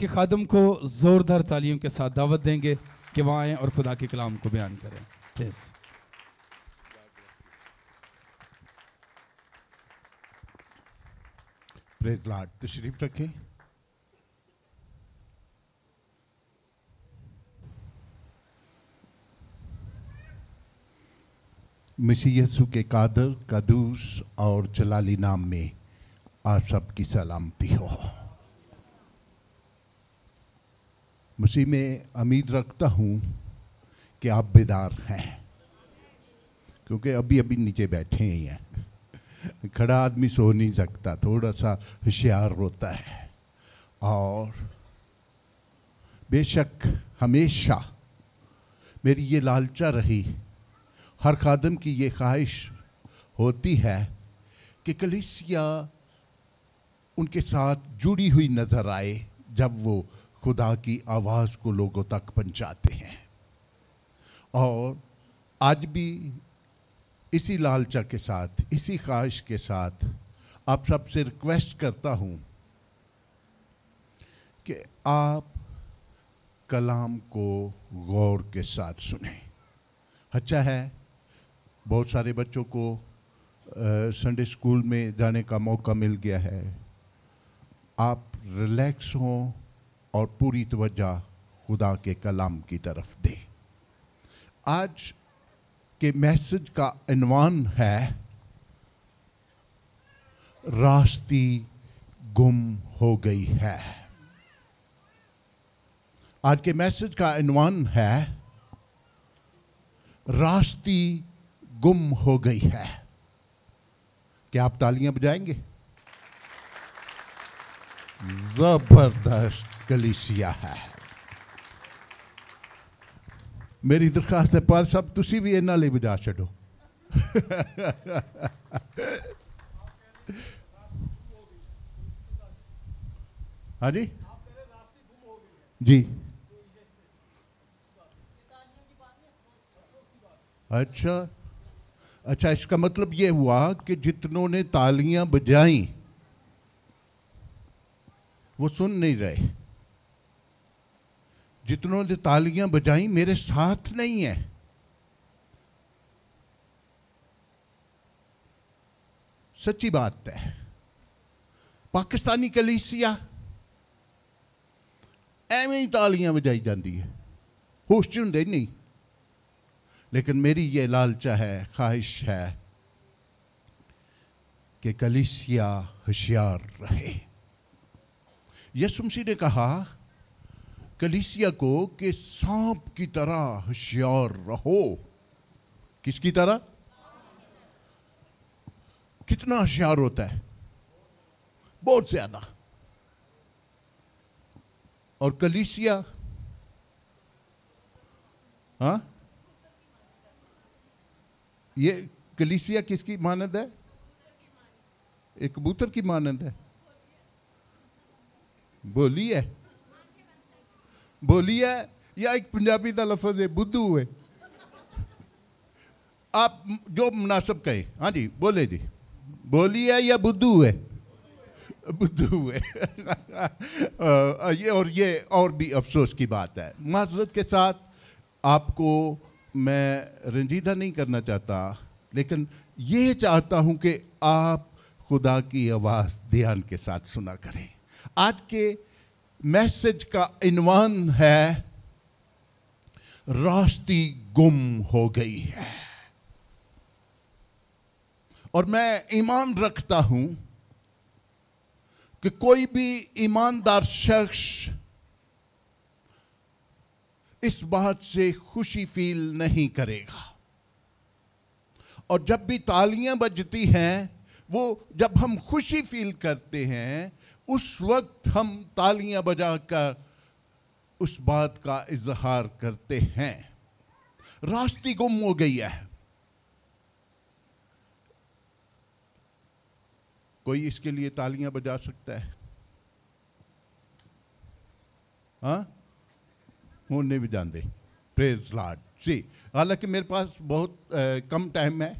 के खादम को ज़ोरदार तालियों के साथ दावत देंगे कि वहाँ आए और खुदा के कलाम को बयान करें प्लीज़ प्रेज लॉर्ड तशरीफ रखें मसी यसु के कादर कदूस और जलाली नाम में आप सबकी सलामती हो मुसी में उम्मीद रखता हूँ कि आप बेदार हैं क्योंकि अभी अभी नीचे बैठे ही हैं खड़ा आदमी सो नहीं सकता थोड़ा सा होशियार होता है और बेशक हमेशा मेरी ये लालचा रही हर खादम की ये ख्वाहिश होती है कि कलिसिया उनके साथ जुड़ी हुई नज़र आए जब वो खुदा की आवाज़ को लोगों तक पहुंचाते हैं और आज भी इसी लालचा के साथ इसी ख्वाहिश के साथ आप सबसे रिक्वेस्ट करता हूँ कि आप कलाम को गौर के साथ सुने अच्छा है बहुत सारे बच्चों को संडे स्कूल में जाने का मौका मिल गया है आप रिलैक्स हों और पूरी तवज्जा खुदा के कलाम की तरफ दे आज के मैसेज का इनवान है रास्ती गुम हो गई है आज के मैसेज का इनवान है रास्ती गुम हो गई है क्या आप तालियां बजाएंगे जबरदस्त कलिसिया है मेरी दरखास्त है पर सब तुम भी इन्हों बजा छो हाँ जी जी अच्छा अच्छा इसका मतलब ये हुआ कि जितनों ने तालियां बजाई वो सुन नहीं रहे जितनों ने तालियां बजाई मेरे साथ नहीं है सच्ची बात है पाकिस्तानी कलीसिया ਐਵੇਂ ही तालियां बजाई जाती है होश च होंगे नहीं लेकिन मेरी ये लालचा है ख्वाहिश है कि कलीसिया होशियार रहे यसुम ने कहा कलिसिया को कि सांप की तरह होशियार रहो किसकी तरह कितना होशियार होता है बहुत ज्यादा और कलिसिया हाँ ये कलिसिया किसकी मानद है एक कबूतर की मानद है बोली है बोली है या एक पंजाबी का लफज है बुद्धू है आप जो मुनासिब कहे हाँ जी बोले जी बोली है या बुद्धू है बुद्धू है ये और ये और भी अफसोस की बात है माजरत के साथ आपको मैं रंजीदा नहीं करना चाहता लेकिन ये चाहता हूँ कि आप खुदा की आवाज़ ध्यान के साथ सुना करें आज के मैसेज का इनवान है रास्ती गुम हो गई है और मैं ईमान रखता हूं कि कोई भी ईमानदार शख्स इस बात से खुशी फील नहीं करेगा और जब भी तालियां बजती हैं वो जब हम खुशी फील करते हैं उस वक्त हम तालियां बजाकर उस बात का इजहार करते हैं रास्ती गुम हो गई है कोई इसके लिए तालियां बजा सकता है हाँ होने भी जानते प्रेज लाड जी हालांकि मेरे पास बहुत आ, कम टाइम है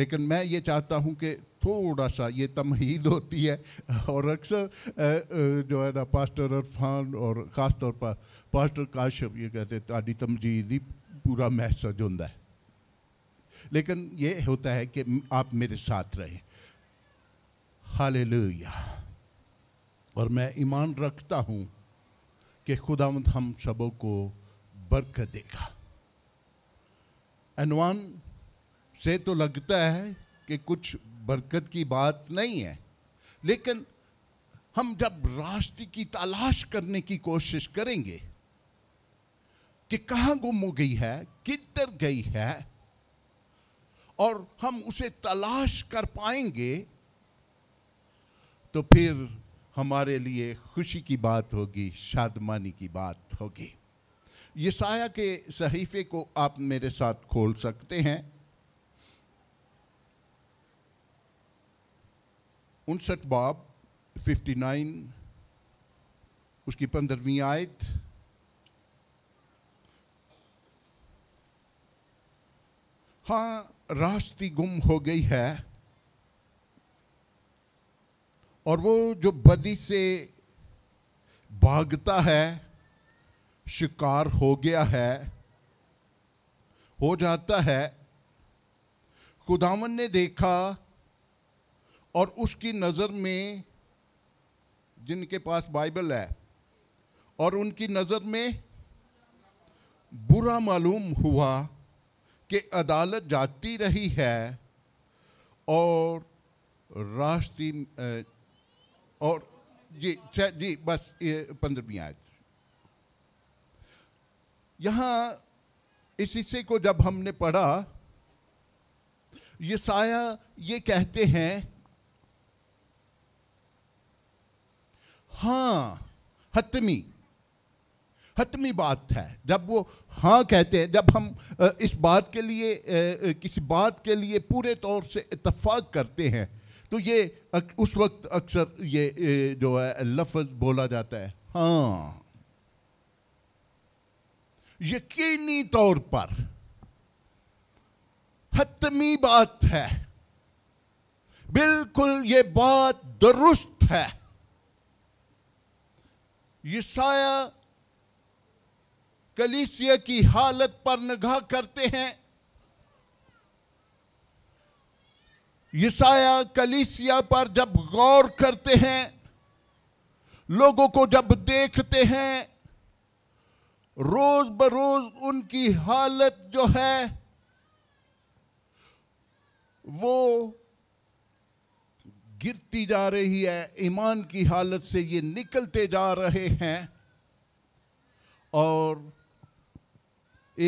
लेकिन मैं ये चाहता हूं कि थोड़ा सा ये तमहीद होती है और अक्सर जो है ना पास्टर अरफान और ख़ास तौर पर पास्टर काशफ ये कहते हैं तमजीद ही पूरा महसूस होता है लेकिन ये होता है कि आप मेरे साथ रहें हाल और मैं ईमान रखता हूँ कि खुदा हम सबों को बरकत देगा अनवान से तो लगता है कि कुछ बरकत की बात नहीं है लेकिन हम जब रास्ते की तलाश करने की कोशिश करेंगे कि कहाँ गुम हो गई है किधर गई है और हम उसे तलाश कर पाएंगे तो फिर हमारे लिए खुशी की बात होगी शादमानी की बात होगी ये साया के सहीफे को आप मेरे साथ खोल सकते हैं उनसठ बाब 59 उसकी पंद्रहवीं आयत हाँ रास्ती गुम हो गई है और वो जो बदी से भागता है शिकार हो गया है हो जाता है खुदावन ने देखा और उसकी नज़र में जिनके पास बाइबल है और उनकी नज़र में बुरा मालूम हुआ कि अदालत जाती रही है और राष्ट्रीय और जी जी बस पंद्रहवीं आज यहाँ इस हिस्से को जब हमने पढ़ा ये साया ये कहते हैं हाँ हतमी हतमी बात है जब वो हाँ कहते हैं जब हम इस बात के लिए किसी बात के लिए पूरे तौर से इतफाक़ करते हैं तो ये उस वक्त अक्सर ये जो है लफ्ज़ बोला जाता है हाँ यकीनी तौर पर हतमी बात है बिल्कुल ये बात दुरुस्त है यसाया कलीसिया की हालत पर निगाह करते हैं यसाया कलिसिया पर जब गौर करते हैं लोगों को जब देखते हैं रोज बरोज उनकी हालत जो है वो गिरती जा रही है ईमान की हालत से ये निकलते जा रहे हैं और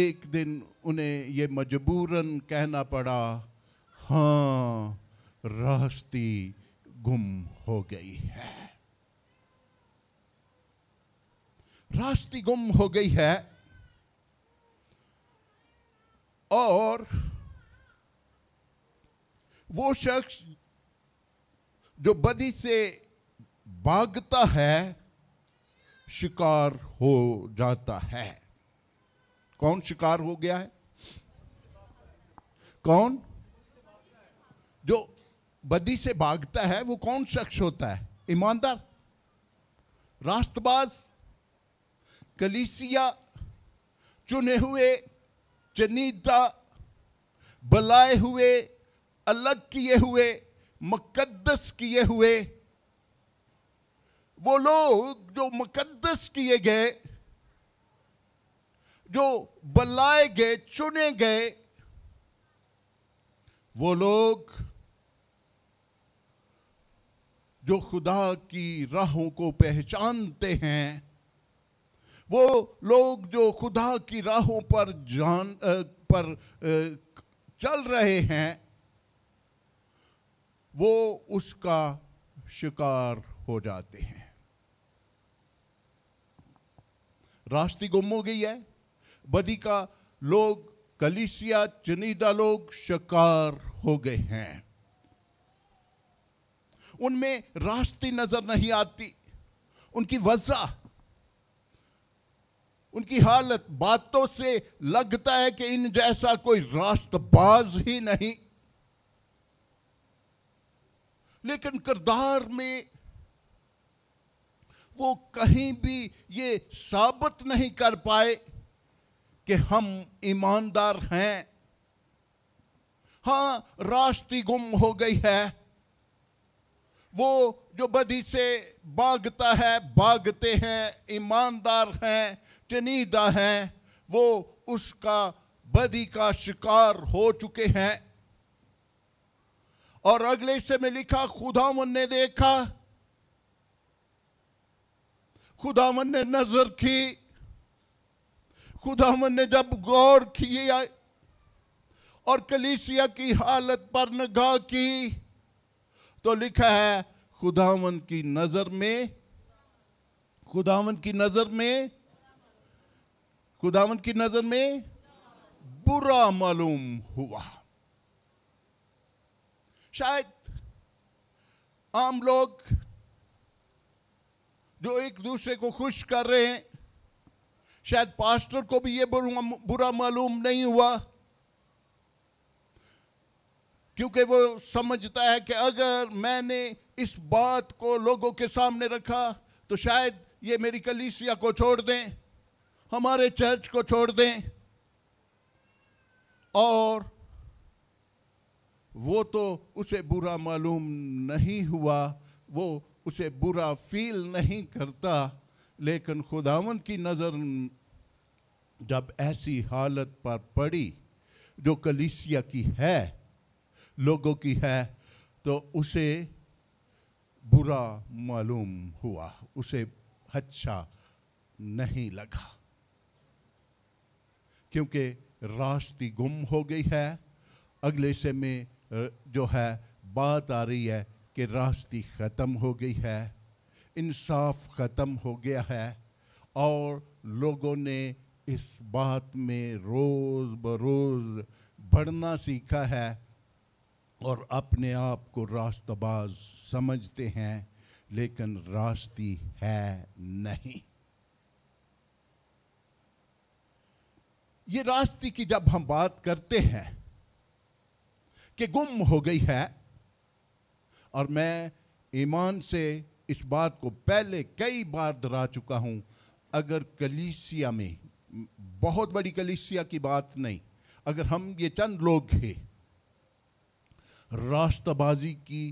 एक दिन उन्हें ये मजबूरन कहना पड़ा हाँ रास्ती गुम हो गई है रास्ती गुम हो गई है और वो शख्स जो बदी से भागता है शिकार हो जाता है कौन शिकार हो गया है कौन जो बदी से भागता है वो कौन शख्स होता है ईमानदार रास्तबाज कलीसिया चुने हुए चनीदा बलाए हुए अलग किए हुए मुकदस किए हुए वो लोग जो मुकदस किए गए जो बुलाए गए चुने गए वो लोग जो खुदा की राहों को पहचानते हैं वो लोग जो खुदा की राहों पर जान पर चल रहे हैं वो उसका शिकार हो जाते हैं रास्ते गुम हो गई है बदी का लोग कलिसिया चनीदा लोग शिकार हो गए हैं उनमें रास्ती नजर नहीं आती उनकी वजह उनकी हालत बातों से लगता है कि इन जैसा कोई रास्तबाज ही नहीं लेकिन किरदार में वो कहीं भी ये साबित नहीं कर पाए कि हम ईमानदार हैं हाँ रास्ती गुम हो गई है वो जो बदी से बागता है बागते हैं ईमानदार हैं चनीदा हैं वो उसका बदी का शिकार हो चुके हैं और अगले हिस्से में लिखा खुदावन ने देखा खुदावन ने नजर की खुदावन ने जब गौर किया और कलीसिया की हालत पर नगाह की तो लिखा है खुदावन की नजर में खुदावन की नजर में खुदावन की नजर में बुरा मालूम हुआ शायद आम लोग जो एक दूसरे को खुश कर रहे हैं शायद पास्टर को भी ये बुरा मालूम नहीं हुआ क्योंकि वो समझता है कि अगर मैंने इस बात को लोगों के सामने रखा तो शायद ये मेरी कलीसिया को छोड़ दें हमारे चर्च को छोड़ दें और वो तो उसे बुरा मालूम नहीं हुआ वो उसे बुरा फील नहीं करता लेकिन खुदावन की नज़र जब ऐसी हालत पर पड़ी जो कलीसिया की है लोगों की है तो उसे बुरा मालूम हुआ उसे अच्छा नहीं लगा क्योंकि रास्ती गुम हो गई है अगले से में जो है बात आ रही है कि रास्ती ख़त्म हो गई है इंसाफ ख़त्म हो गया है और लोगों ने इस बात में रोज़ बरोज़ बढ़ना सीखा है और अपने आप को रास्तबाज समझते हैं लेकिन रास्ती है नहीं ये रास्ते की जब हम बात करते हैं कि गुम हो गई है और मैं ईमान से इस बात को पहले कई बार दोहरा चुका हूं अगर कलीसिया में बहुत बड़ी कलीसिया की बात नहीं अगर हम ये चंद लोग हैं रास्ताबाजी की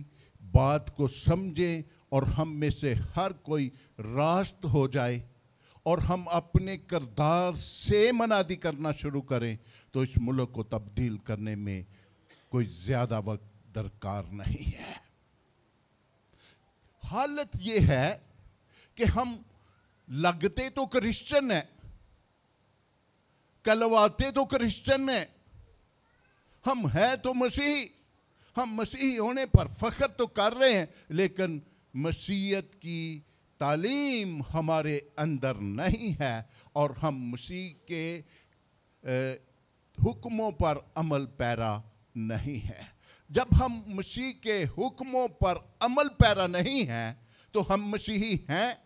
बात को समझें और हम में से हर कोई रास्त हो जाए और हम अपने किरदार से मनादी करना शुरू करें तो इस मुल्क को तब्दील करने में कोई ज्यादा वक्त दरकार नहीं है हालत यह है कि हम लगते तो क्रिश्चन है कलवाते तो क्रिश्चन है हम हैं तो मसीही हम मसीही होने पर फख्र तो कर रहे हैं लेकिन मसीहत की तालीम हमारे अंदर नहीं है और हम मसीह के हुक्मों पर अमल पैरा नहीं है जब हम मसीह के हुक्मों पर अमल पैरा नहीं हैं तो हम मसीही हैं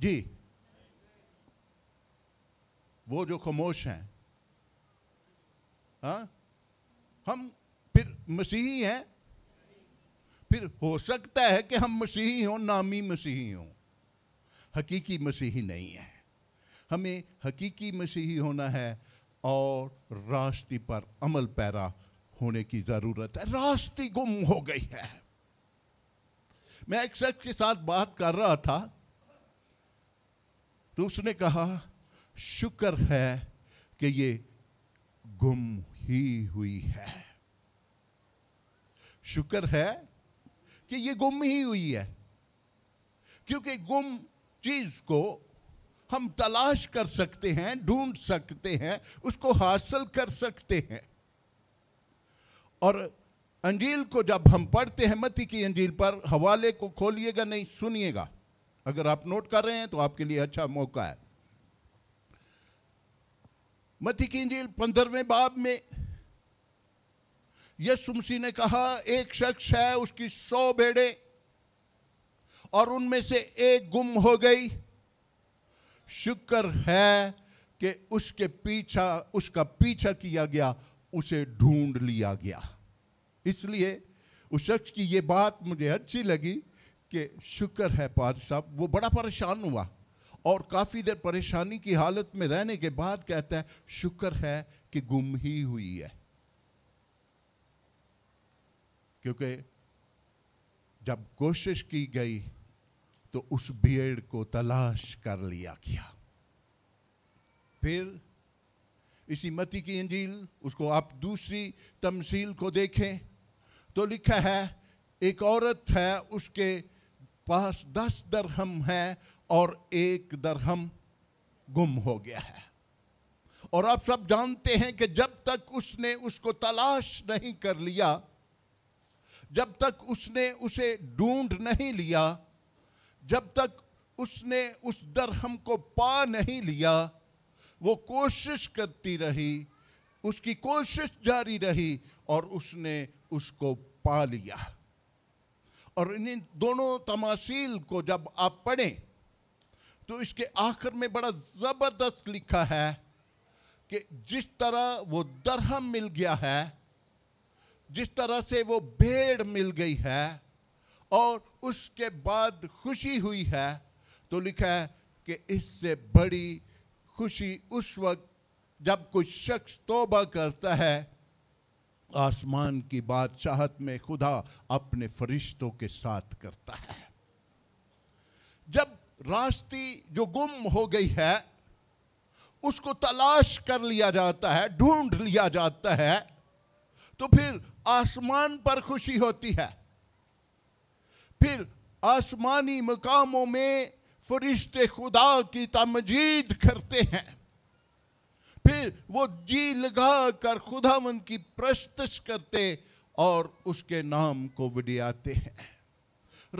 जी वो जो खामोश हैं हा? हम फिर मसीही हैं फिर हो सकता है कि हम मसीही हों नामी मसीही हों हकीकी मसीही नहीं है हमें हकीकी मसीही होना है और रास्ते पर अमल पैरा होने की ज़रूरत है रास्ते गुम हो गई है मैं एक शख्स के साथ बात कर रहा था तो उसने कहा शुक्र है कि ये गुम ही हुई है शुक्र है कि ये गुम ही हुई है क्योंकि गुम चीज़ को हम तलाश कर सकते हैं ढूंढ सकते हैं उसको हासिल कर सकते हैं और अंजील को जब हम पढ़ते हैं मती की अंजील पर हवाले को खोलिएगा नहीं सुनिएगा अगर आप नोट कर रहे हैं तो आपके लिए अच्छा मौका है मती की अंजील पंद्रहवें बाब में यसु मसीह ने कहा एक शख्स है उसकी सौ बेड़े और उनमें से एक गुम हो गई शुक्र है कि उसके पीछा उसका पीछा किया गया उसे ढूंढ लिया गया इसलिए उस शख्स की ये बात मुझे अच्छी लगी कि शुक्र है पाद साहब वो बड़ा परेशान हुआ और काफ़ी देर परेशानी की हालत में रहने के बाद कहता है शुक्र है कि गुम ही हुई है क्योंकि जब कोशिश की गई तो उस बियर्ड को तलाश कर लिया गया फिर इसी मती की अंजील उसको आप दूसरी तमसील को देखें तो लिखा है एक औरत है उसके पास दस दरहम है और एक दरहम गुम हो गया है और आप सब जानते हैं कि जब तक उसने उसको तलाश नहीं कर लिया जब तक उसने उसे ढूंढ नहीं लिया जब तक उसने उस दरहम को पा नहीं लिया वो कोशिश करती रही उसकी कोशिश जारी रही और उसने उसको पा लिया और इन दोनों तमाशील को जब आप पढ़ें तो इसके आखिर में बड़ा ज़बरदस्त लिखा है कि जिस तरह वो दरहम मिल गया है जिस तरह से वो भेड़ मिल गई है और उसके बाद खुशी हुई है तो लिखा है कि इससे बड़ी खुशी उस वक्त जब कुछ शख्स तोबा करता है आसमान की बादशाहत में खुदा अपने फरिश्तों के साथ करता है जब रास्ती जो गुम हो गई है उसको तलाश कर लिया जाता है ढूंढ लिया जाता है तो फिर आसमान पर खुशी होती है फिर आसमानी मकामों में फरिश्ते खुदा की तमजीद करते हैं फिर वो जी लगा कर खुदावन की प्रस्तश करते और उसके नाम को विडियाते हैं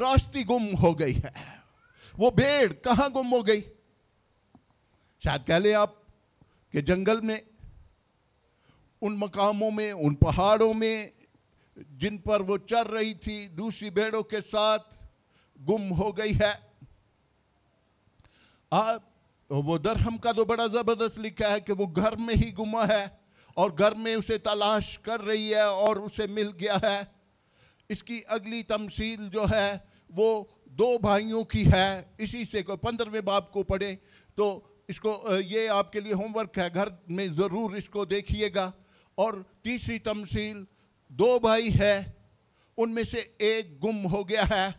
रास्ती गुम हो गई है वो भेड़ कहाँ गुम हो गई शायद कह ले आप कि जंगल में उन मकामों में उन पहाड़ों में जिन पर वो चर रही थी दूसरी भेड़ों के साथ गुम हो गई है आप वो दरहम का तो बड़ा ज़बरदस्त लिखा है कि वो घर में ही गुमा है और घर में उसे तलाश कर रही है और उसे मिल गया है इसकी अगली तमसील जो है वो दो भाइयों की है इसी से को पंद्रहवें बाप को पढ़े तो इसको ये आपके लिए होमवर्क है घर में ज़रूर इसको देखिएगा और तीसरी तमसील दो भाई है उनमें से एक गुम हो गया है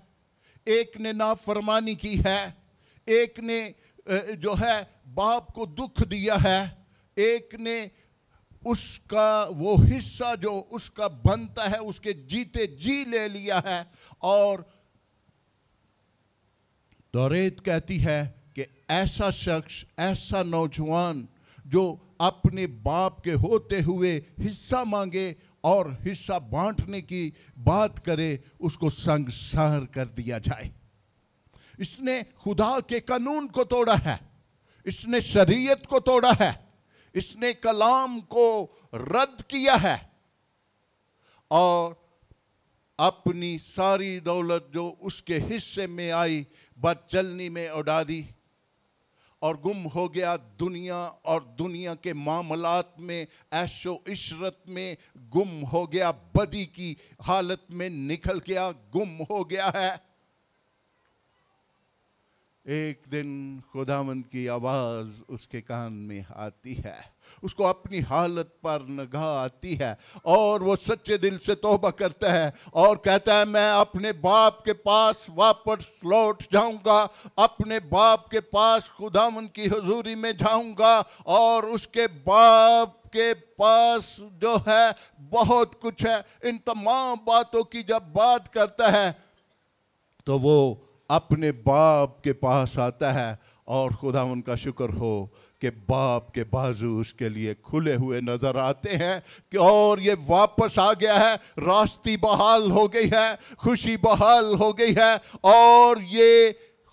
एक ने नाफरमानी की है एक ने जो है बाप को दुख दिया है एक ने उसका वो हिस्सा जो उसका बनता है उसके जीते जी ले लिया है और दौरेत कहती है कि ऐसा शख्स ऐसा नौजवान जो अपने बाप के होते हुए हिस्सा मांगे और हिस्सा बांटने की बात करे उसको संगसार कर दिया जाए इसने खुदा के कानून को तोड़ा है इसने शरीयत को तोड़ा है इसने कलाम को रद्द किया है और अपनी सारी दौलत जो उसके हिस्से में आई बदचलनी में उड़ा दी और गुम हो गया दुनिया और दुनिया के मामलात में ऐशो इशरत में गुम हो गया बदी की हालत में निकल गया गुम हो गया है एक दिन खुदावन की आवाज़ उसके कान में आती है उसको अपनी हालत पर नगाह आती है और वो सच्चे दिल से तोहबा करता है और कहता है मैं अपने बाप के पास वापस लौट जाऊंगा अपने बाप के पास खुदावन की हजूरी में जाऊंगा और उसके बाप के पास जो है बहुत कुछ है इन तमाम बातों की जब बात करता है तो वो अपने बाप के पास आता है और खुदा उनका शुक्र हो कि बाप के बाजू उसके लिए खुले हुए नज़र आते हैं कि और ये वापस आ गया है रास्ती बहाल हो गई है खुशी बहाल हो गई है और ये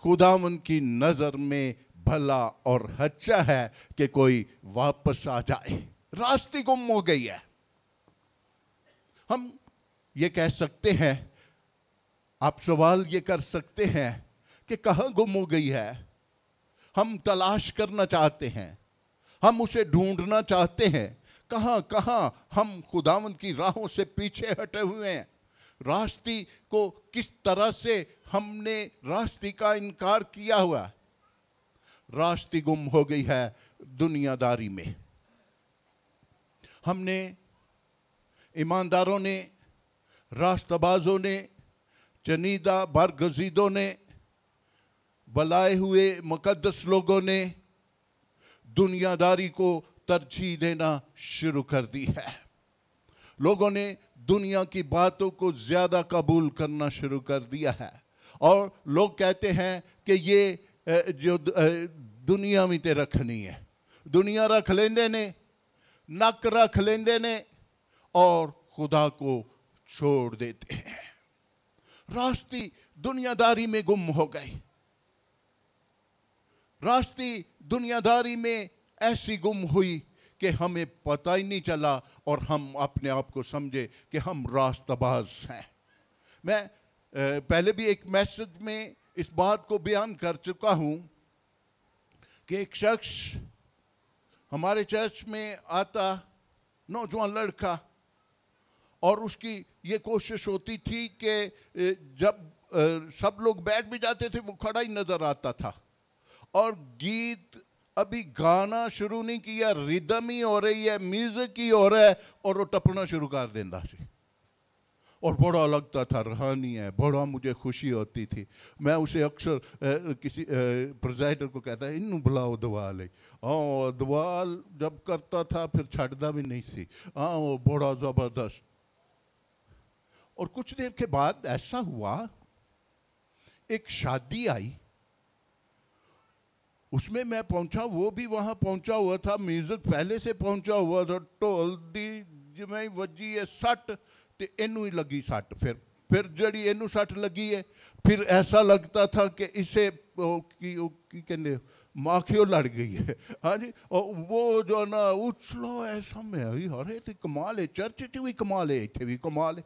खुदा उनकी नज़र में भला और हच्चा है कि कोई वापस आ जाए रास्ती गुम हो गई है हम ये कह सकते हैं आप सवाल ये कर सकते हैं कि कहाँ गुम हो गई है हम तलाश करना चाहते हैं हम उसे ढूंढना चाहते हैं कहाँ कहाँ हम खुदावन की राहों से पीछे हटे हुए हैं रास्ती को किस तरह से हमने रास्ती का इनकार किया हुआ रास्ती गुम हो गई है दुनियादारी में हमने ईमानदारों ने रास्तबाजों ने चनीदा बारगजीदों ने बलाए हुए मुकदस लोगों ने दुनियादारी को तरजीह देना शुरू कर दी है लोगों ने दुनिया की बातों को ज़्यादा कबूल करना शुरू कर दिया है और लोग कहते हैं कि ये जो दुनिया में ते रखनी है दुनिया रख लेंदे ने नक रख लेंदे ने और खुदा को छोड़ देते हैं राष्ट्रीय दुनियादारी में गुम हो गए राष्ट्रीय दुनियादारी में ऐसी गुम हुई कि हमें पता ही नहीं चला और हम अपने आप को समझे कि हम रास्तबाज हैं मैं पहले भी एक मैसेज में इस बात को बयान कर चुका हूं कि एक शख्स हमारे चर्च में आता नौजवान लड़का और उसकी ये कोशिश होती थी कि जब सब लोग बैठ भी जाते थे वो खड़ा ही नज़र आता था और गीत अभी गाना शुरू नहीं किया रिदम ही हो रही है म्यूज़िक ही हो रहा है और वो टपना शुरू कर देता सी और बड़ा लगता था रहानी है बड़ा मुझे खुशी होती थी मैं उसे अक्सर किसी प्रोजाइटर को कहता इन बुलाओ दवाल हाँ दवाल जब करता था फिर छटता भी नहीं सी हाँ वो बड़ा ज़बरदस्त और कुछ देर के बाद ऐसा हुआ एक शादी आई उसमें मैं पहुंचा वो भी वहां पहुंचा हुआ था म्यूजिक पहले से पहुंचा हुआ था ढोल दी ਜਿਵੇਂ वजी है सट तो इनू ही लगी सट फिर फिर जड़ी एनू सट लगी है फिर ऐसा लगता था कि इसे की, की कहने माखियो लड़ गई है हाँ जी और वो जो ना उछलो ऐसा में अरे तो कमाल है चर्च च भी कमाल है इतने भी कमाल है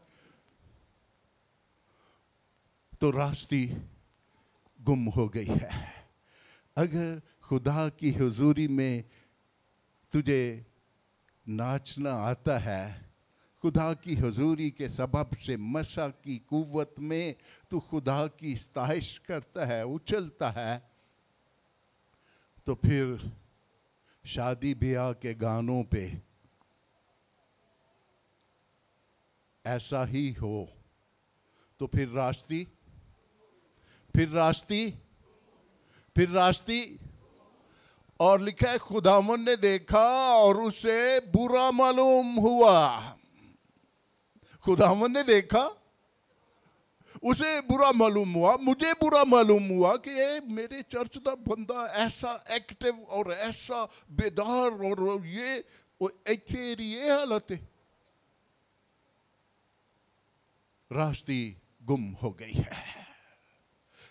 तो रास्ती गुम हो गई है अगर खुदा की हुजूरी में तुझे नाचना आता है खुदा की हजूरी के सबब से मसा की कुवत में तू खुदा की स्ताइश करता है उछलता है तो फिर शादी ब्याह के गानों पे ऐसा ही हो तो फिर रास्ती फिर रास्ती फिर रास्ती और लिखा है खुदामन ने देखा और उसे बुरा मालूम हुआ खुदामन ने देखा उसे बुरा मालूम हुआ मुझे बुरा मालूम हुआ कि ये मेरे चर्च का बंदा ऐसा एक्टिव और ऐसा बेदार और ये ऐसे ये हालत है रास्ती गुम हो गई है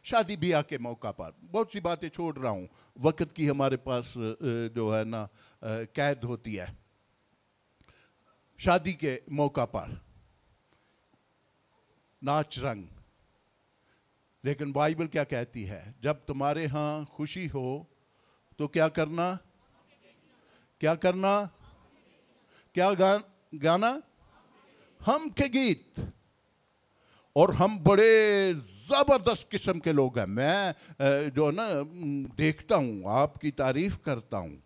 शादी ब्याह के मौका पर बहुत सी बातें छोड़ रहा हूँ वक्त की हमारे पास जो है ना कैद होती है शादी के मौका पर नाच रंग लेकिन बाइबल क्या कहती है जब तुम्हारे यहाँ खुशी हो तो क्या करना क्या करना क्या गा, गाना हम के गीत और हम बड़े ज़बरदस्त किस्म के लोग हैं मैं जो ना देखता हूँ आपकी तारीफ करता हूँ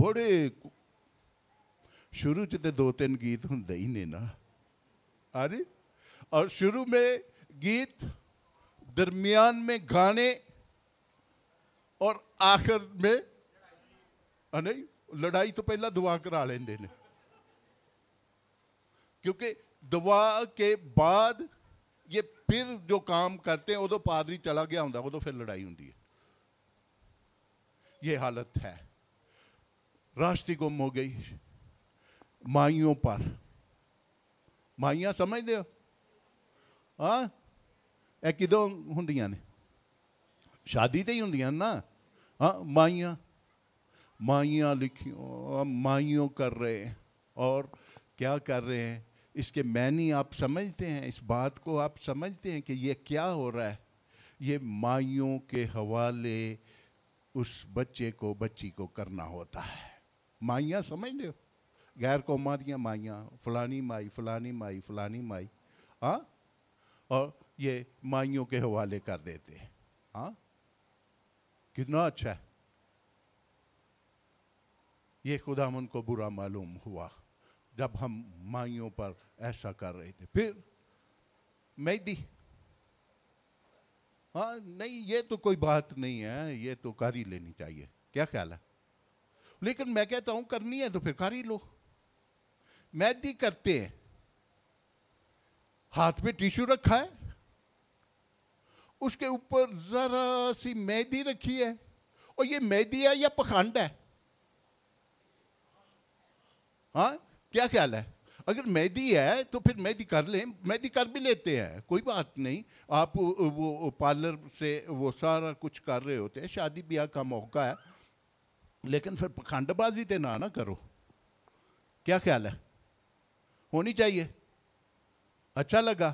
बड़े शुरू च तो दो तीन गीत होंगे ही ने ना अरे और शुरू में गीत दरमियान में गाने और आखिर में नहीं लड़ाई तो पहला दुआ करा लेंगे क्योंकि दुआ के बाद ये फिर जो काम करते हैं उदो तो पादरी चला गया होंगे उदो तो फिर लड़ाई होंगी है ये हालत है राष्ट्रीय गुम हो गई माइयों पर माइया समझते हो हाँ होंदिया ने शादी तो ही ਤੇ ना हाँ माइया माइया ਮਾਈਆਂ माइयों कर रहे ਕਰ ਰਹੇ ਔਰ ਕੀ ਕਰ ਰਹੇ इसके मैनी आप समझते हैं इस बात को आप समझते हैं कि ये क्या हो रहा है ये माइयों के हवाले उस बच्चे को बच्ची को करना होता है माइयाँ समझ लो गैर कौमादियाँ माइयाँ फलानी माई फलानी माई फलानी माई हाँ और ये माइयों के हवाले कर देते हैं हाँ कितना अच्छा है ये खुदा उनको बुरा मालूम हुआ जब हम माइयों पर ऐसा कर रहे थे फिर मैदी हाँ नहीं ये तो कोई बात नहीं है ये तो कर ही लेनी चाहिए क्या ख्याल है लेकिन मैं कहता हूं करनी है तो फिर कर ही लो मैदी करते हैं हाथ में टिश्यू रखा है उसके ऊपर जरा सी मैदी रखी है और ये मैदी है या पखंड है हाँ क्या ख्याल है अगर मेहदी है तो फिर मेहदी कर लें मेहदी कर भी लेते हैं कोई बात नहीं आप वो पार्लर से वो सारा कुछ कर रहे होते हैं शादी ब्याह का मौका है लेकिन फिर पखंडबाजी तो ना ना करो क्या ख्याल है होनी चाहिए अच्छा लगा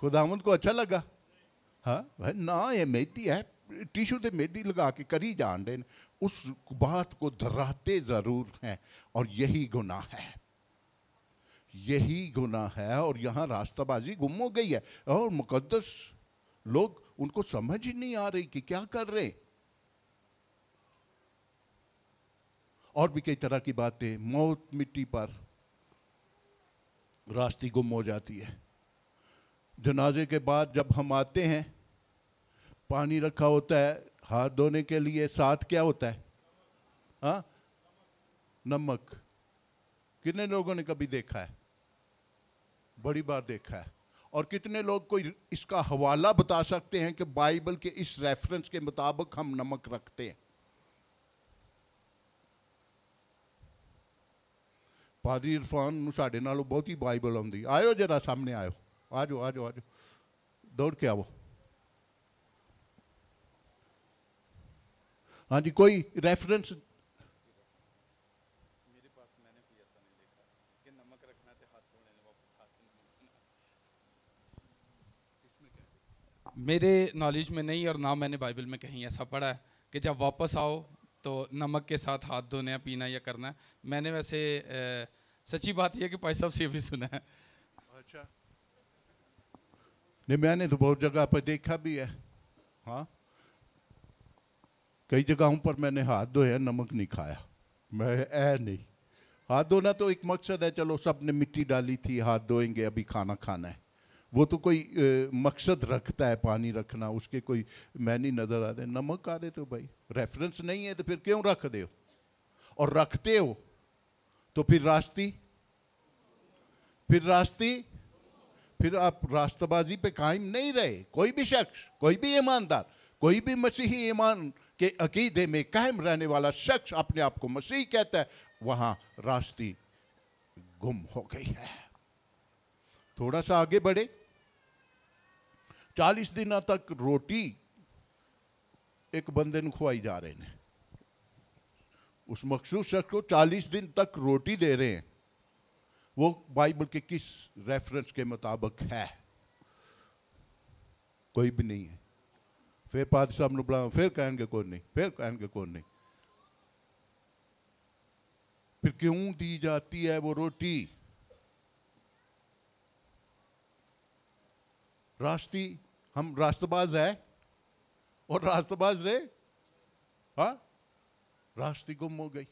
खुदामंद को अच्छा लगा हाँ भाई ना ये मेहती है टिशू दे मेदी लगा के करी जान देन उस बात को धराते ज़रूर हैं और यही गुनाह है यही गुनाह है और यहाँ रास्ताबाजी गुम हो गई है और मुकद्दस लोग उनको समझ ही नहीं आ रही कि क्या कर रहे और भी कई तरह की बातें मौत मिट्टी पर रास्ती गुम हो जाती है जनाजे के बाद जब हम आते हैं पानी रखा होता है हाथ धोने के लिए साथ क्या होता है आ? हाँ? नमक कितने लोगों ने कभी देखा है बड़ी बार देखा है और कितने लोग कोई इसका हवाला बता सकते हैं कि बाइबल के इस रेफरेंस के मुताबिक हम नमक रखते हैं ਪਾਦਰੀ ਇਰਫਾਨ ਸਾਡੇ ਨਾਲੋਂ ਬਹੁਤੀ ਬਾਈਬਲ ਆਉਂਦੀ आयो जरा सामने आयो आज आज आज दौड़ के आओ हाँ जी कोई रेफरेंस मेरे नॉलेज में नहीं और ना मैंने बाइबल में कहीं ऐसा पढ़ा है कि जब वापस आओ तो नमक के साथ हाथ धोने या पीना या करना है मैंने वैसे ए, सच्ची बात यह कि पैसा से भी सुना है अच्छा नहीं मैंने तो बहुत जगह पर देखा भी है हाँ कई जगहों पर मैंने हाथ धोया नमक नहीं खाया मैं ऐ नहीं हाथ धोना तो एक मकसद है चलो सब ने मिट्टी डाली थी हाथ धोएंगे अभी खाना खाना है वो तो कोई ए, मकसद रखता है पानी रखना उसके कोई मैं नहीं नज़र आते नमक आ रहे तो भाई रेफरेंस नहीं है तो फिर क्यों रख दे हो और रखते हो तो फिर रास्ती फिर रास्ती फिर आप रास्ताबाजी पे कायम नहीं रहे कोई भी शख्स कोई भी ईमानदार कोई भी मसीही ईमान के अकीदे में कायम रहने वाला शख्स अपने आप को मसीह कहता है वहां रास्ती गुम हो गई है थोड़ा सा आगे बढ़े चालीस दिनों तक रोटी एक बंदे ने खुआई जा रहे हैं उस मखसूस शख्स को चालीस दिन तक रोटी दे रहे हैं वो बाइबल के किस रेफरेंस के मुताबिक है कोई भी नहीं है फिर पाद साहब न बुला फिर कहेंगे कौन नहीं फिर कहेंगे कौन नहीं फिर क्यों दी जाती है वो रोटी रास्ती हम रास्तबाज है और रास्तबाज रहे हा रास्ती गुम हो गई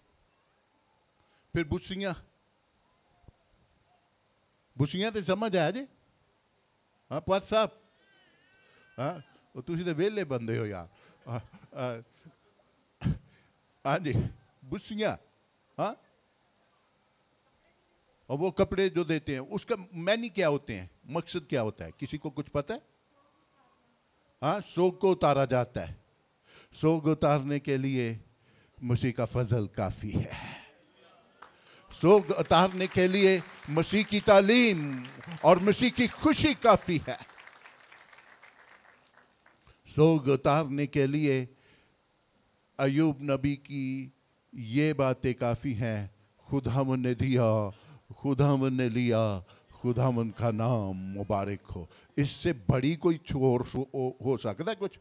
फिर बुसिया बुसिया तो समझ आया जी हाँ पाद साहब हाँ ਉਹ ਤੁਸੀਂ ਤੇ ਵਿਹਲੇ ਬੰਦੇ ਹੋ ਯਾਰ ਹਾਂਜੀ बुसियाँ हाँ और वो कपड़े जो देते हैं उसका मैनी क्या होते हैं मकसद क्या होता है किसी को कुछ पता है हाँ सोग को उतारा जाता है सोग उतारने के लिए मसीह का फजल काफ़ी है सोग उतारने के लिए मसीह की तालीम और मसीह की खुशी काफ़ी है जोग उतारने के लिए अयूब नबी की ये बातें काफ़ी हैं खुदाम ने दिया खुदाम ने लिया हम का नाम मुबारक हो इससे बड़ी कोई छोर हो सकता है कुछ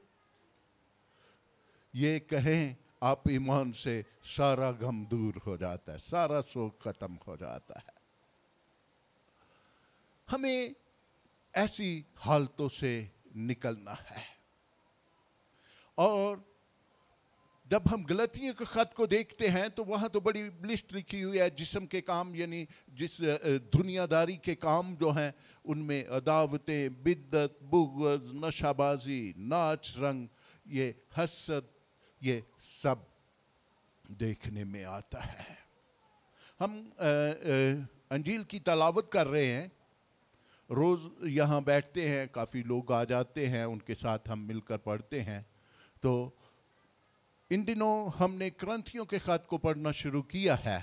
ये कहें आप ईमान से सारा गम दूर हो जाता है सारा शोक खत्म हो जाता है हमें ऐसी हालतों से निकलना है और जब हम गलतियों के खत को देखते हैं तो वहाँ तो बड़ी लिस्ट लिखी हुई है जिसम के काम यानी जिस दुनियादारी के काम जो हैं उनमें अदावतें बिद्दत बुगज नशाबाजी नाच रंग ये हसद ये सब देखने में आता है हम अंजील की तलावत कर रहे हैं रोज़ यहाँ बैठते हैं काफ़ी लोग आ जाते हैं उनके साथ हम मिलकर पढ़ते हैं तो इन दिनों हमने क्रांतियों के खत को पढ़ना शुरू किया है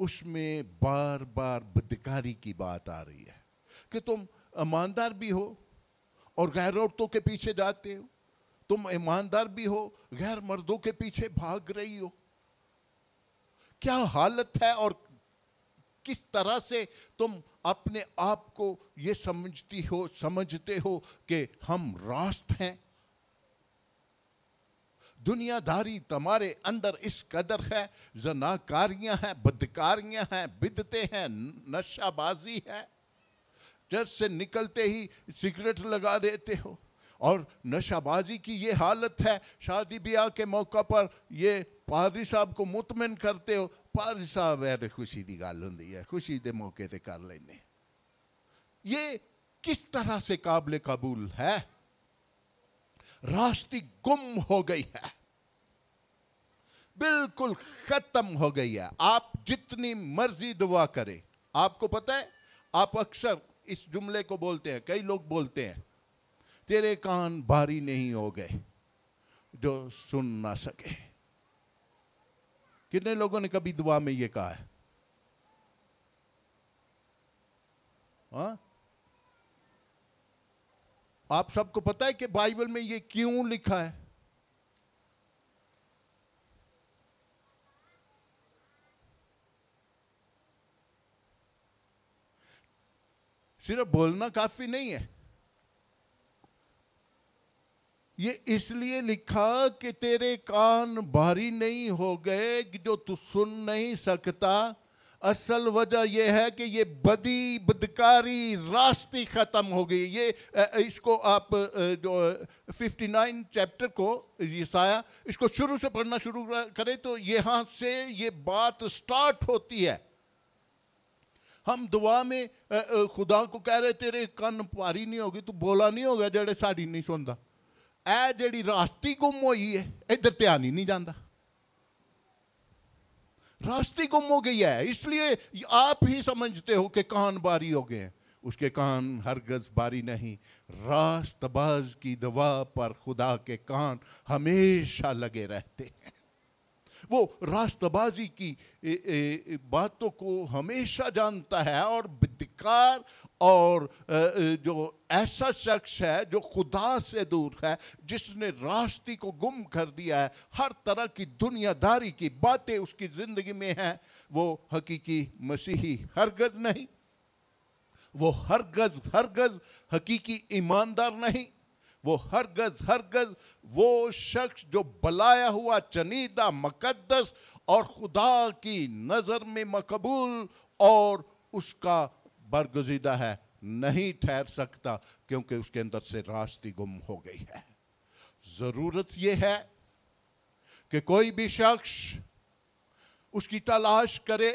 उसमें बार बार बदकारी की बात आ रही है कि तुम ईमानदार भी हो और गैर औरतों के पीछे जाते हो तुम ईमानदार भी हो गैर मर्दों के पीछे भाग रही हो क्या हालत है और किस तरह से तुम अपने आप को ये समझती हो समझते हो कि हम रास्त हैं दुनियादारी तुम्हारे अंदर इस कदर है जनाकारियां हैं बदकारियां हैं बिदते हैं नशाबाजी है जब से निकलते ही सिगरेट लगा देते हो और नशाबाजी की ये हालत है शादी ब्याह के मौका पर ये पादरी साहब को मुतमिन करते हो पादरी साहब यार खुशी की गल होंगी है खुशी के मौके पर कर लेने ये किस तरह से काबिल कबूल है रास्ती गुम हो गई है बिल्कुल खत्म हो गई है आप जितनी मर्जी दुआ करें आपको पता है आप अक्सर इस जुमले को बोलते हैं कई लोग बोलते हैं तेरे कान भारी नहीं हो गए जो सुन ना सके कितने लोगों ने कभी दुआ में यह कहा है हाँ आप सबको पता है कि बाइबल में ये क्यों लिखा है सिर्फ बोलना काफी नहीं है ये इसलिए लिखा कि तेरे कान भारी नहीं हो गए कि जो तू सुन नहीं सकता असल वजह यह है कि ये बदी बदकारी रास्ती ख़त्म हो गई ये इसको आप जो 59 चैप्टर को ये साया इसको शुरू से पढ़ना शुरू करें तो यहाँ से ये बात स्टार्ट होती है हम दुआ में खुदा को कह रहे तेरे कन पारी नहीं होगी तू बोला नहीं होगा जेड़े साड़ी नहीं सुनता ए जड़ी रास्ती गुम हुई है इधर ध्यान ही नहीं जाता रास्ते गुम हो गई है इसलिए आप ही समझते हो कि कान बारी हो गए उसके कान हरगज बारी नहीं रास्तबाज की दवा पर खुदा के कान हमेशा लगे रहते हैं वो राष्ट्रबाजी की ए, ए, बातों को हमेशा जानता है और विधिकार और जो ऐसा शख्स है जो खुदा से दूर है जिसने रास्ते को गुम कर दिया है हर तरह की दुनियादारी की बातें उसकी ज़िंदगी में हैं वो हकीकी मसीही हरगज़ नहीं वो हरगज़ हरगज़ हकीकी ईमानदार नहीं वो हर गज हर गज वो शख्स जो बलाया हुआ चनीदा मकदस और खुदा की नज़र में मकबूल और उसका बरगजीदा है नहीं ठहर सकता क्योंकि उसके अंदर से रास्ती गुम हो गई है ज़रूरत यह है कि कोई भी शख्स उसकी तलाश करे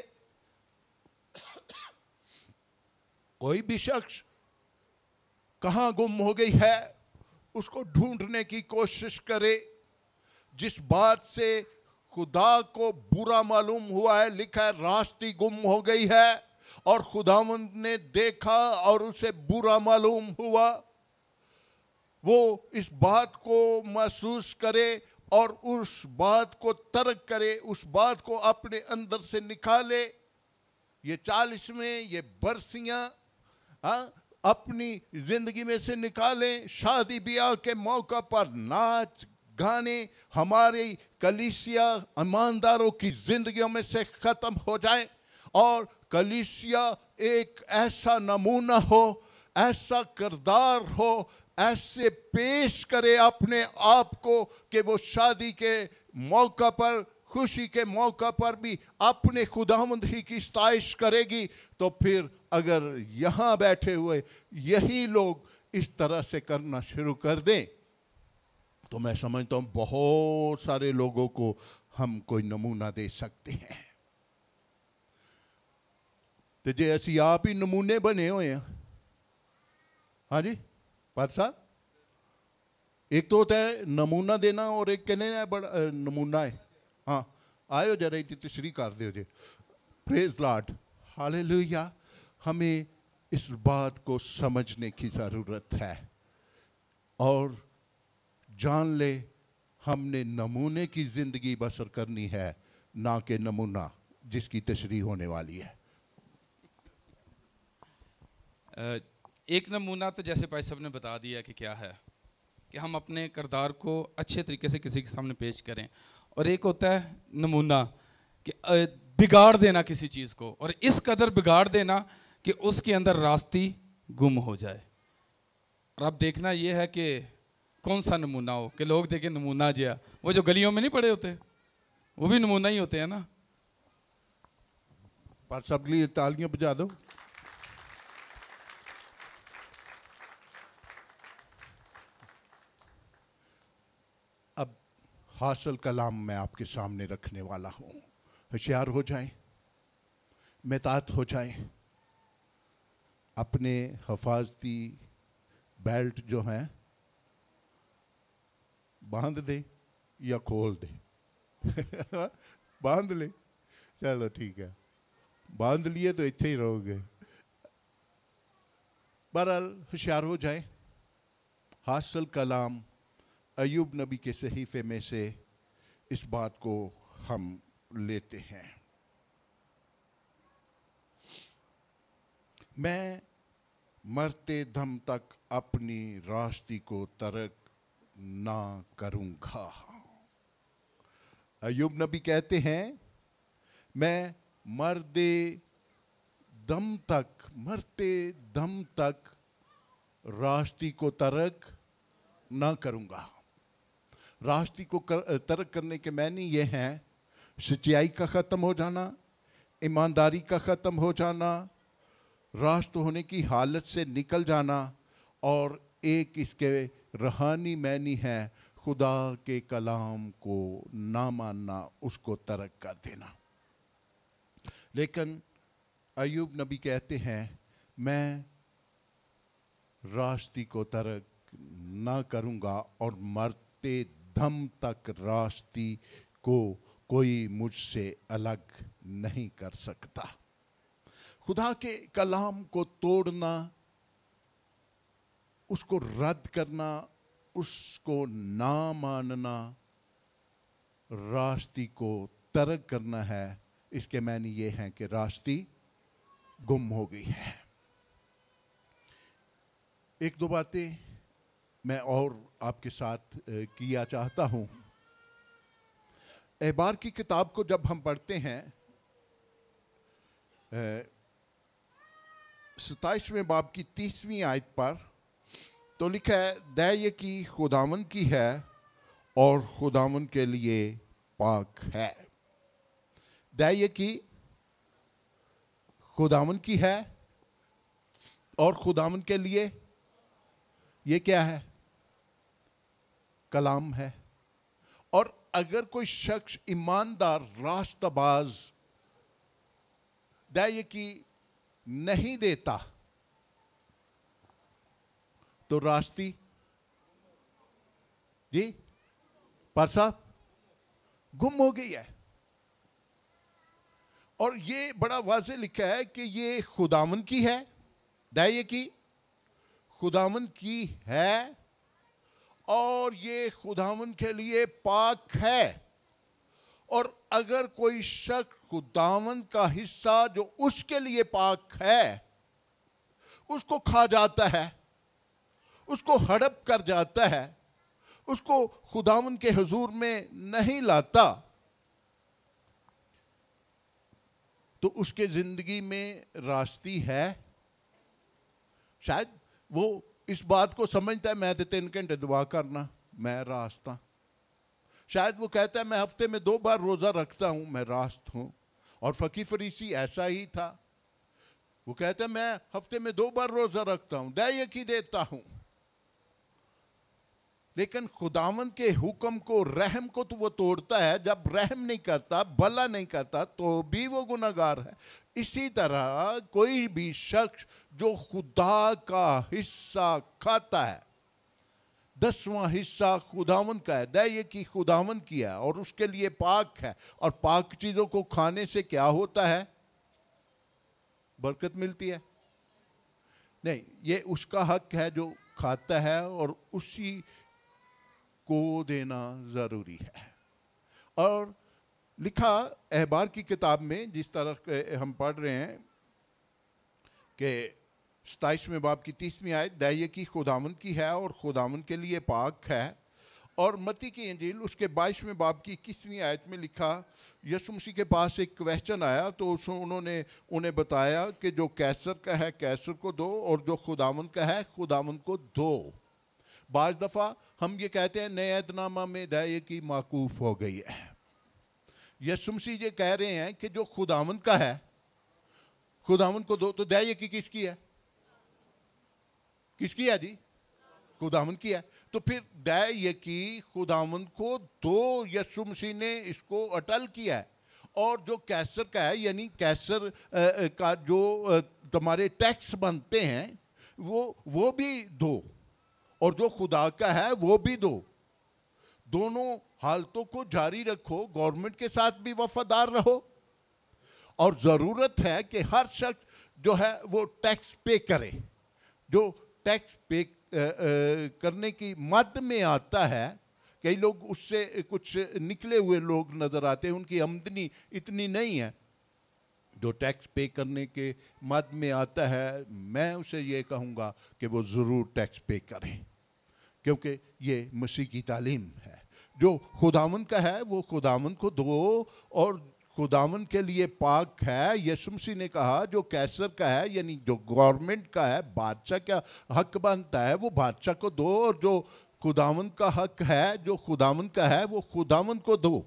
कोई भी शख्स कहाँ गुम हो गई है उसको ढूंढने की कोशिश करे जिस बात से खुदा को बुरा मालूम हुआ है लिखा है रास्ती गुम हो गई है और खुदावंद ने देखा और उसे बुरा मालूम हुआ वो इस बात को महसूस करे और उस बात को तर्क करे उस बात को अपने अंदर से निकाले ये चालीसवें ये बरसियाँ हाँ, अपनी जिंदगी में से निकालें शादी ब्याह के मौका पर नाच गाने हमारे कलिसिया ईमानदारों की जिंदगियों में से ख़त्म हो जाए और कलिसिया एक ऐसा नमूना हो ऐसा किरदार हो ऐसे पेश करे अपने आप को कि वो शादी के मौका पर खुशी के मौका पर भी अपने खुदामंद ही की स्ताइश करेगी तो फिर अगर यहां बैठे हुए यही लोग इस तरह से करना शुरू कर दें तो मैं समझता हूं बहुत सारे लोगों को हम कोई नमूना दे सकते हैं तो जे ऐसी आप ही नमूने बने हुए हैं हाँ जी पर साहब एक तो होता है नमूना देना और एक कहने बड़ा नमूना है हाँ आयो जरा जित तो श्री कर दे जे प्रेज लॉर्ड हालेलुया हमें इस बात को समझने की ज़रूरत है और जान ले हमने नमूने की ज़िंदगी बसर करनी है ना के नमूना जिसकी तशरी होने वाली है एक नमूना तो जैसे भाई साहब ने बता दिया कि क्या है कि हम अपने करदार को अच्छे तरीके से किसी के सामने पेश करें और एक होता है नमूना कि बिगाड़ देना किसी चीज़ को और इस कदर बिगाड़ देना कि उसके अंदर रास्ती गुम हो जाए और अब देखना यह है कि कौन सा नमूना हो कि लोग देखें नमूना जया वो जो गलियों में नहीं पड़े होते वो भी नमूना ही होते हैं ना पर सब लिए तालियां बजा दो हासिल कलाम मैं आपके सामने रखने वाला हूँ होशियार हो जाएं, मेहतात हो जाएं, अपने हफाजती बेल्ट जो हैं बांध दे या खोल दे बांध ले चलो ठीक है बांध लिए तो इतने ही रहोगे बहरहाल होशियार हो जाए हासिल कलाम अयुब नबी के सहीफे में से इस बात को हम लेते हैं मैं मरते दम तक अपनी रास्ती को तरक ना करूंगा अयूब नबी कहते हैं मैं मरदे दम तक मरते दम तक रास्ती को तरक ना करूंगा राष्ट्र को कर, तर्क करने के मैंने ये हैं सच्चाई का ख़त्म हो जाना ईमानदारी का ख़त्म हो जाना राष्ट्र होने की हालत से निकल जाना और एक इसके रहानी मैनी है खुदा के कलाम को ना मानना उसको तर्क कर देना लेकिन अयूब नबी कहते हैं मैं रास्ती को तर्क ना करूँगा और मरते धम तक रास्ती को कोई मुझसे अलग नहीं कर सकता खुदा के कलाम को तोड़ना उसको रद्द करना उसको ना मानना रास्ती को तर्क करना है इसके मैंने ये हैं कि रास्ती गुम हो गई है एक दो बातें मैं और आपके साथ किया चाहता हूं अहबार की किताब को जब हम पढ़ते हैं सताइसवें बाब की तीसवीं आयत पर तो लिखा है दैय की खुदावन की है और खुदावन के लिए पाक है दैय की खुदावन की है और खुदावन के लिए ये क्या है कलाम है और अगर कोई शख्स ईमानदार रास्ताबाज दया की नहीं देता तो रास्ती जी पर साहब गुम हो गई है और ये बड़ा वाज लिखा है कि ये खुदावन की है दया की खुदावन की है और ये खुदावन के लिए पाक है और अगर कोई शख्स खुदावन का हिस्सा जो उसके लिए पाक है उसको खा जाता है उसको हड़प कर जाता है उसको खुदावन के हजूर में नहीं लाता तो उसके ज़िंदगी में रास्ती है शायद वो इस बात को समझता है मैं तो तीन घंटे दुआ करना मैं रास्ता शायद वो कहता है मैं हफ्ते में दो बार रोज़ा रखता हूँ मैं रास्त हूँ और फ़की फरीसी ऐसा ही था वो कहता है मैं हफ्ते में दो बार रोज़ा रखता हूँ दया की देता हूँ लेकिन खुदावन के हुक्म को रहम को तो वो तोड़ता है जब रहम नहीं करता भला नहीं करता तो भी वो गुनागार है इसी तरह कोई भी शख्स जो खुदा का हिस्सा खाता है दसवां हिस्सा खुदावन का है दया की खुदावन की है और उसके लिए पाक है और पाक चीज़ों को खाने से क्या होता है बरकत मिलती है नहीं ये उसका हक है जो खाता है और उसी को देना ज़रूरी है और लिखा अहबार की किताब में जिस तरह हम पढ़ रहे हैं कि सताइसवें बाप की तीसवीं आयत दैये की खुदावन की है और खुदावन के लिए पाक है और मती की अंजील उसके बाईसवें बाप की इक्कीसवीं आयत में लिखा यसुमसी के पास एक क्वेश्चन आया तो उस उन्होंने उन्हें बताया कि जो कैसर का है कैसर को दो और जो खुदावन का है खुदावन को दो बाज़ दफ़ा हम ये कहते हैं नए ऐतनामा में दाये की माकूफ़ हो गई है यसुमसी ये कह रहे हैं कि जो खुदावन का है खुदावन को दो तो दाये की किसकी है किसकी है जी खुदावन की है तो फिर दाये की खुदावन को दो यसुमसी ने इसको अटल किया है और जो कैसर का है यानी कैसर का जो तुम्हारे टैक्स बनते हैं वो वो भी दो और जो खुदा का है वो भी दो दोनों हालतों को जारी रखो गवर्नमेंट के साथ भी वफादार रहो और ज़रूरत है कि हर शख्स जो है वो टैक्स पे करे जो टैक्स पे करने की मद में आता है कई लोग उससे कुछ निकले हुए लोग नज़र आते हैं उनकी आमदनी इतनी नहीं है जो टैक्स पे करने के मद में आता है मैं उसे ये कहूँगा कि वो ज़रूर टैक्स पे करें क्योंकि ये मसीह की तालीम है जो खुदावन का है वो खुदावन को दो और खुदावन के लिए पाक है यशमसी ने कहा जो कैसर का है यानी जो गवर्नमेंट का है बादशाह का हक बनता है वो बादशाह को दो और जो खुदावन का हक है जो खुदावन का है वो खुदावन को दो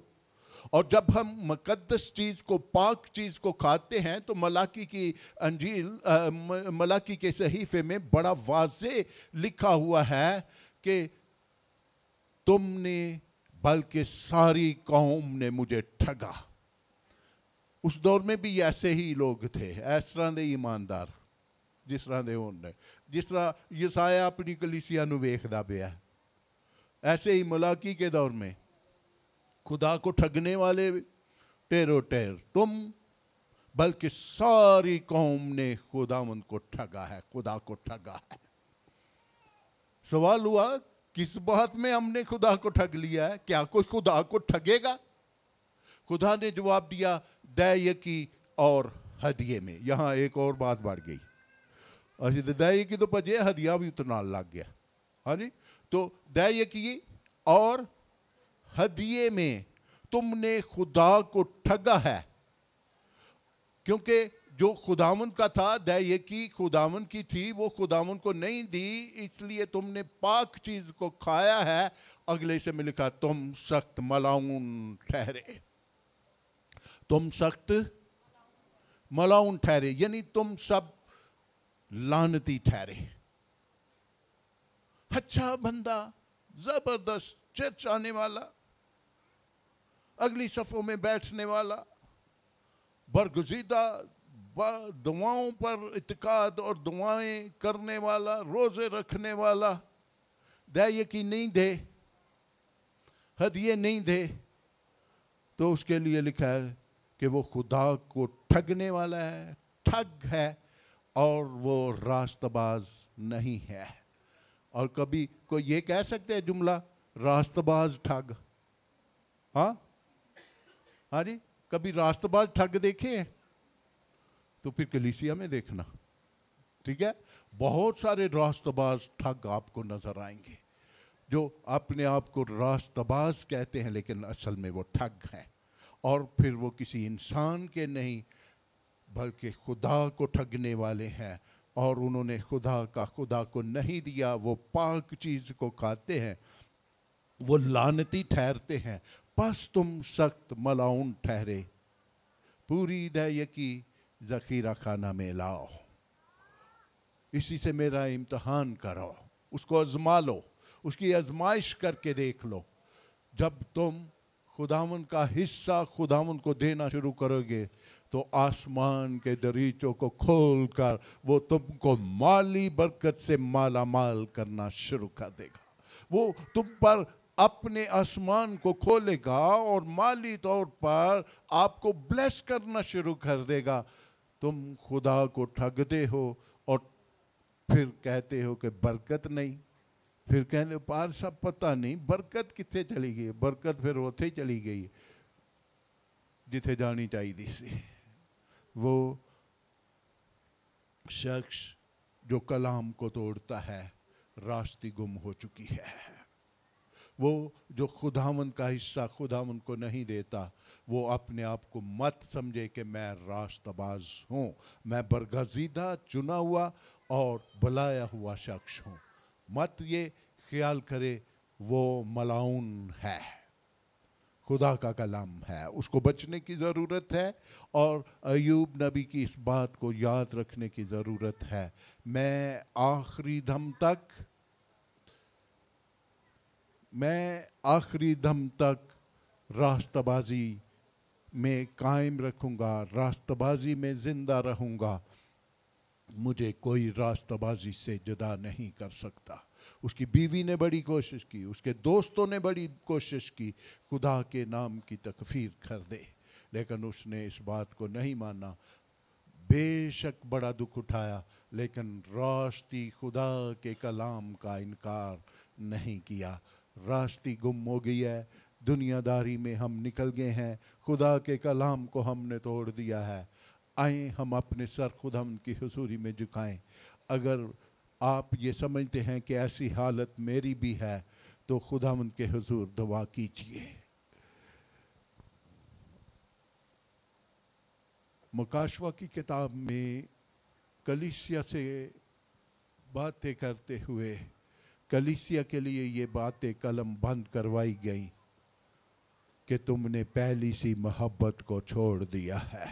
और जब हम मुकदस चीज़ को पाक चीज़ को खाते हैं तो मलाकी की अंजील मलाकी के सहीफे में बड़ा वाज लिखा हुआ है कि तुमने बल्कि सारी कौम ने मुझे ठगा उस दौर में भी ऐसे ही लोग थे इस तरह के ईमानदार जिस तरह के ਹੋਣ जिस तरह यसाया अपनी कलिसिया ਕਲੀਸਿਆ पे है ऐसे ही ਹੀ के दौर में खुदा को ठगने वाले टेरो टेर तुम बल्कि सारी कौम ने खुदा को ठगा है खुदा को ठगा है सवाल हुआ किस बात में हमने खुदा को ठग लिया है क्या कोई खुदा को ठगेगा खुदा ने जवाब दिया दया की और हदिये में यहां एक और बात बढ़ गई अच्छा दया की तो बजे हदिया भी उतना लग गया हाँ जी तो दया की और हदिये में तुमने खुदा को ठगा है क्योंकि जो खुदावन का था दय की खुदावन की थी वो खुदावन को नहीं दी इसलिए तुमने पाक चीज को खाया है अगले से में लिखा तुम सख्त मलाउन ठहरे तुम सख्त मलाउन ठहरे यानी तुम सब लानती ठहरे अच्छा बंदा जबरदस्त चर्च आने वाला अगली सफ़ों में बैठने वाला बरगजीदा दुआओं पर इतकाद और दुआएं करने वाला रोज़े रखने वाला दया यकी नहीं दे हदिये नहीं दे तो उसके लिए लिखा है कि वो खुदा को ठगने वाला है ठग है और वो रास्तबाज नहीं है और कभी कोई ये कह सकते हैं जुमला रास्तबाज ठग हाँ हाँ जी कभी रास्तबाज ठग देखे हैं तो फिर कलिसिया में देखना ठीक है बहुत सारे रास्तबाज ठग आपको नजर आएंगे जो अपने आप को रास्तबाज कहते हैं लेकिन असल में वो ठग हैं और फिर वो किसी इंसान के नहीं बल्कि खुदा को ठगने वाले हैं और उन्होंने खुदा का खुदा को नहीं दिया वो पाक चीज़ को खाते हैं वो लानती ठहरते हैं बस तुम सख्त मलाउन ठहरे पूरी दया की जखीरा खाना में लाओ इसी से मेरा इम्तहान करो उसको आजमा लो उसकी आजमाइश करके देख लो जब तुम खुदावन का हिस्सा खुदावन को देना शुरू करोगे तो आसमान के दरीचों को खोल कर वो तुमको माली बरकत से माला माल करना शुरू कर देगा वो तुम पर अपने आसमान को खोलेगा और माली तौर पर आपको ब्लेस करना शुरू कर देगा तुम खुदा को ठगते हो और फिर कहते हो कि बरकत नहीं फिर कहते हो पार सब पता नहीं बरकत कितने चली गई बरकत फिर उथे चली गई जिथे जानी चाहिए सी वो शख्स जो कलाम को तोड़ता है रास्ती गुम हो चुकी है वो जो खुदावन का हिस्सा खुदावन को नहीं देता वो अपने आप को मत समझे कि मैं रास्तबाज हूँ मैं बरगजीदा चुना हुआ और बुलाया हुआ शख्स हूँ मत ये ख्याल करे वो मलाउन है खुदा का कलाम है उसको बचने की ज़रूरत है और अयूब नबी की इस बात को याद रखने की ज़रूरत है मैं आखिरी दम तक मैं आखिरी दम तक रास्तबाजी में कायम रखूँगा रास्तबाजी में ज़िंदा रहूँगा मुझे कोई रास्तबाजी से जुदा नहीं कर सकता उसकी बीवी ने बड़ी कोशिश की उसके दोस्तों ने बड़ी कोशिश की खुदा के नाम की तकफीर कर दे लेकिन उसने इस बात को नहीं माना बेशक बड़ा दुख उठाया लेकिन रास्ती खुदा के कलाम का इनकार नहीं किया रास्ती गुम हो गई है दुनियादारी में हम निकल गए हैं खुदा के कलाम को हमने तोड़ दिया है आए हम अपने सर खुद हम की हसूरी में झुकाएं अगर आप ये समझते हैं कि ऐसी हालत मेरी भी है तो खुदा उनके हजूर दुआ कीजिए मुकाशवा की किताब में कलिसिया से बातें करते हुए कलिसिया के लिए ये बातें कलम बंद करवाई गई कि तुमने पहली सी मोहब्बत को छोड़ दिया है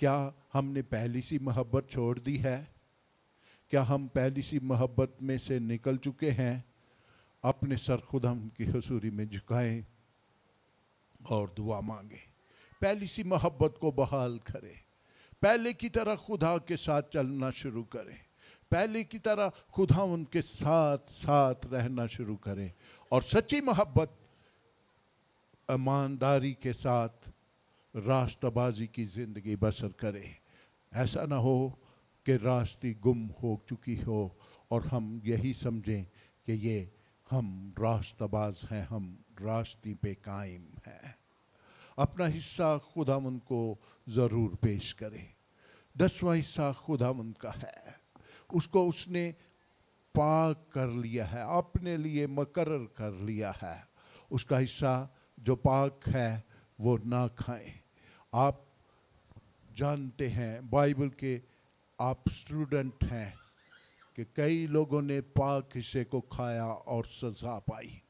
क्या हमने पहली सी मोहब्बत छोड़ दी है क्या हम पहली सी मोहब्बत में से निकल चुके हैं अपने सर खुद हम की हसूरी में झुकाएं और दुआ मांगे पहली सी मोहब्बत को बहाल करें पहले की तरह खुदा के साथ चलना शुरू करें पहले की तरह खुदा उनके साथ साथ रहना शुरू करें और सच्ची मोहब्बत ईमानदारी के साथ रास्ताबाजी की ज़िंदगी बसर करें ऐसा ना हो कि रास्ते गुम हो चुकी हो और हम यही समझें कि ये हम रास्ताबाज हैं हम रास्ते पे कायम हैं अपना हिस्सा खुदा उनको ज़रूर पेश करें दसवां हिस्सा खुदा उनका है उसको उसने पाक कर लिया है अपने लिए मकर कर लिया है उसका हिस्सा जो पाक है वो ना खाएं आप जानते हैं बाइबल के आप स्टूडेंट हैं कि कई लोगों ने पाक हिस्से को खाया और सजा पाई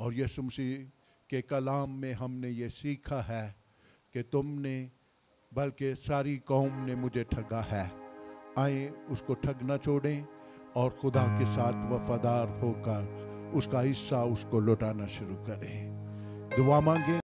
और यह सुमसी के कलाम में हमने ये सीखा है कि तुमने बल्कि सारी कौम ने मुझे ठगा है आए उसको ठग ना छोड़ें और खुदा के साथ वफादार होकर उसका हिस्सा उसको लौटाना शुरू करें दुआ मांगे